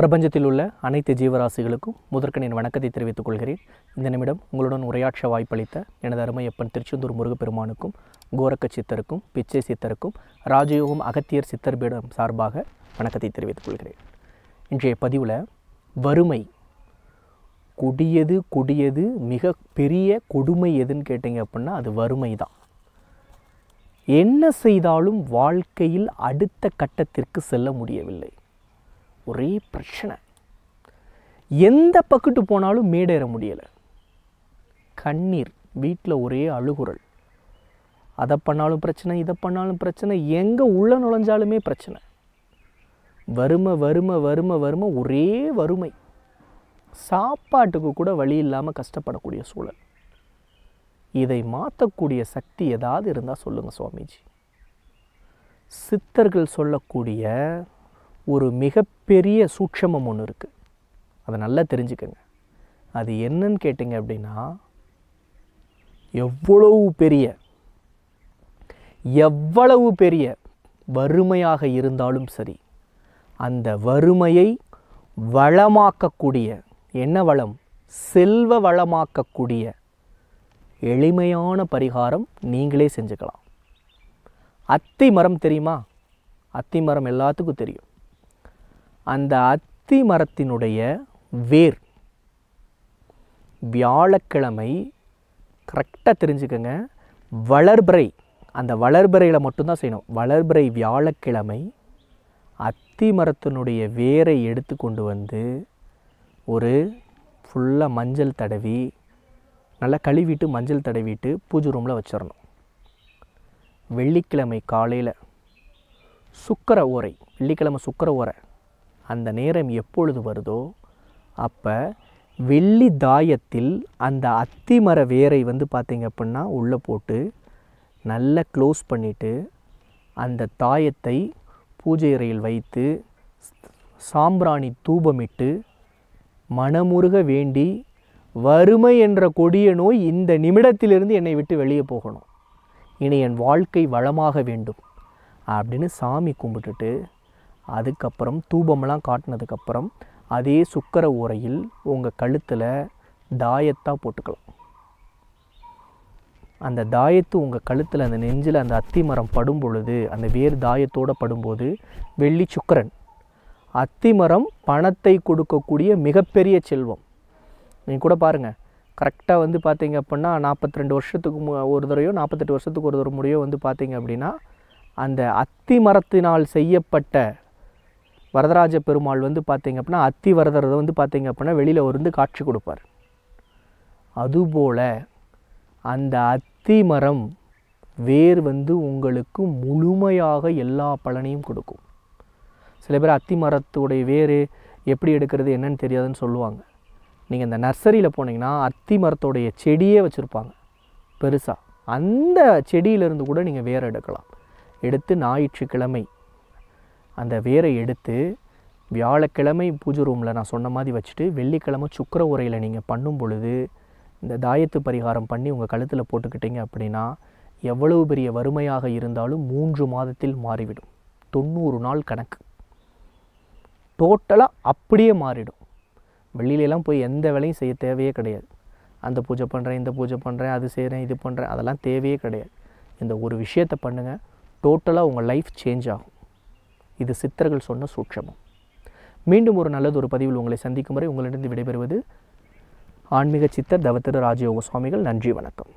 பிரபஞ்சத்தில் உள்ள அனைத்து ஜீவராசிகளுக்கும் முதற்கனின் என் வணக்கத்தை தெரிவித்துக் கொள்கிறேன் இந்த நிமிடம் உங்களுடன் உரையாற்ற வாய்ப்பளித்த எனது அருமையப்பன் திருச்செந்தூர் முருகப்பெருமானுக்கும் கோரக்க சித்தருக்கும் பிச்சை சித்தருக்கும் ராஜயோகம் அகத்தியர் சித்தர் பீடம் சார்பாக வணக்கத்தை தெரிவித்துக் கொள்கிறேன் இன்றைய பதிவில் வறுமை கொடியது கொடியது மிக பெரிய கொடுமை எதுன்னு கேட்டிங்க அப்படின்னா அது வறுமை தான் என்ன செய்தாலும் வாழ்க்கையில் அடுத்த கட்டத்திற்கு செல்ல முடியவில்லை ஒரே பிரச்சனை எந்த பக்கத்து போனாலும் மேடேற முடியலை கண்ணீர் வீட்டில் ஒரே அழுகுரல் அதை பண்ணாலும் பிரச்சனை இதை பண்ணாலும் பிரச்சனை எங்கே உள்ள நுழைஞ்சாலுமே பிரச்சனை வறுமை வறுமை வறுமை வறுமை ஒரே வறுமை சாப்பாட்டுக்கு கூட வழி இல்லாமல் கஷ்டப்படக்கூடிய சூழல் இதை மாற்றக்கூடிய சக்தி ஏதாவது இருந்தால் சொல்லுங்கள் சுவாமிஜி சித்தர்கள் சொல்லக்கூடிய ஒரு மிகப்பெரிய சூட்சமம் ஒன்று இருக்குது அதை நல்லா தெரிஞ்சுக்கங்க அது என்னன்னு கேட்டிங்க அப்படின்னா எவ்வளவு பெரிய எவ்வளவு பெரிய வறுமையாக இருந்தாலும் சரி அந்த வறுமையை வளமாக்கக்கூடிய என்ன வளம் செல்வ வளமாக்கக்கூடிய எளிமையான பரிகாரம் நீங்களே செஞ்சுக்கலாம் அத்தி மரம் தெரியுமா அத்தி மரம் எல்லாத்துக்கும் தெரியும் அந்த அத்தி மரத்தினுடைய வேர் வியாழக்கிழமை கரெக்டாக தெரிஞ்சுக்கோங்க வளர்பிறை அந்த வளர்பிறையில் மட்டும்தான் செய்யணும் வளர்பிறை வியாழக்கிழமை அத்தி மரத்தினுடைய வேரை எடுத்து கொண்டு வந்து ஒரு ஃபுல்லாக மஞ்சள் தடவி நல்லா கழுவிட்டு மஞ்சள் தடவிட்டு பூஜை ரூமில் வச்சிடணும் வெள்ளிக்கிழமை காலையில் சுக்கர ஓரை வெள்ளிக்கிழமை சுக்கர ஓரை அந்த நேரம் எப்பொழுது வருதோ அப்போ வெள்ளி தாயத்தில் அந்த அத்திமர வேரை வந்து பார்த்திங்க அப்படின்னா உள்ளே போட்டு நல்லா க்ளோஸ் பண்ணிவிட்டு அந்த தாயத்தை பூஜை அறையில் வைத்து சாம்பிராணி தூபமிட்டு மனமுருக வேண்டி வறுமை என்ற கொடிய நோய் இந்த நிமிடத்திலிருந்து என்னை விட்டு வெளியே போகணும் இனி என் வாழ்க்கை வளமாக வேண்டும் அப்படின்னு சாமி கும்பிட்டுட்டு அதுக்கப்புறம் தூபமெல்லாம் காட்டினதுக்கப்புறம் அதே சுக்கர உரையில் உங்கள் கழுத்தில் தாயத்தாக போட்டுக்கலாம் அந்த தாயத்து உங்கள் கழுத்தில் அந்த நெஞ்சில் அந்த அத்தி மரம் படும் பொழுது அந்த வேர் தாயத்தோடு படும்போது வெள்ளி சுக்கரன் அத்தி மரம் பணத்தை கொடுக்கக்கூடிய மிகப்பெரிய செல்வம் நீங்கள் கூட பாருங்கள் கரெக்டாக வந்து பார்த்தீங்க அப்படின்னா நாற்பத்தி ரெண்டு வருஷத்துக்கு ஒரு தடவையோ நாற்பத்தெட்டு வருஷத்துக்கு ஒரு தடவை முறையோ வந்து பார்த்தீங்க அப்படின்னா அந்த அத்தி மரத்தினால் செய்யப்பட்ட வரதராஜ பெருமாள் வந்து பார்த்திங்க அப்படின்னா அத்தி வரதரதை வந்து பார்த்திங்க அப்படின்னா வெளியில் ஒருந்து காட்சி கொடுப்பார் அதுபோல் அந்த அத்தி மரம் வேர் வந்து உங்களுக்கு முழுமையாக எல்லா பலனையும் கொடுக்கும் சில பேர் அத்தி மரத்துடைய வேர் எப்படி எடுக்கிறது என்னன்னு தெரியாதுன்னு சொல்லுவாங்க நீங்கள் இந்த நர்சரியில் போனீங்கன்னா அத்தி மரத்துடைய செடியே வச்சுருப்பாங்க பெருசாக அந்த செடியிலேருந்து கூட நீங்கள் வேர் எடுக்கலாம் எடுத்து ஞாயிற்றுக்கிழமை அந்த வேரை எடுத்து வியாழக்கிழமை பூஜை ரூமில் நான் சொன்ன மாதிரி வச்சுட்டு வெள்ளிக்கிழமை சுக்கர உரையில் நீங்கள் பண்ணும் பொழுது இந்த தாயத்து பரிகாரம் பண்ணி உங்கள் கழுத்தில் போட்டுக்கிட்டீங்க அப்படின்னா எவ்வளவு பெரிய வறுமையாக இருந்தாலும் மூன்று மாதத்தில் மாறிவிடும் தொண்ணூறு நாள் கணக்கு டோட்டலாக அப்படியே மாறிடும் வெளியிலலாம் போய் எந்த வேலையும் செய்ய தேவையே கிடையாது அந்த பூஜை பண்ணுறேன் இந்த பூஜை பண்ணுறேன் அது செய்கிறேன் இது பண்ணுறேன் அதெல்லாம் தேவையே கிடையாது இந்த ஒரு விஷயத்தை பண்ணுங்கள் டோட்டலாக உங்கள் லைஃப் சேஞ்ச் ஆகும் இது சித்தர்கள் சொன்ன சூட்சமம் மீண்டும் ஒரு நல்லது ஒரு பதிவில் உங்களை சந்திக்கும் வரை உங்களிடம் விடைபெறுவது ஆன்மீக சித்தர் தவத்திரு ராஜயோக சுவாமிகள் நன்றி வணக்கம்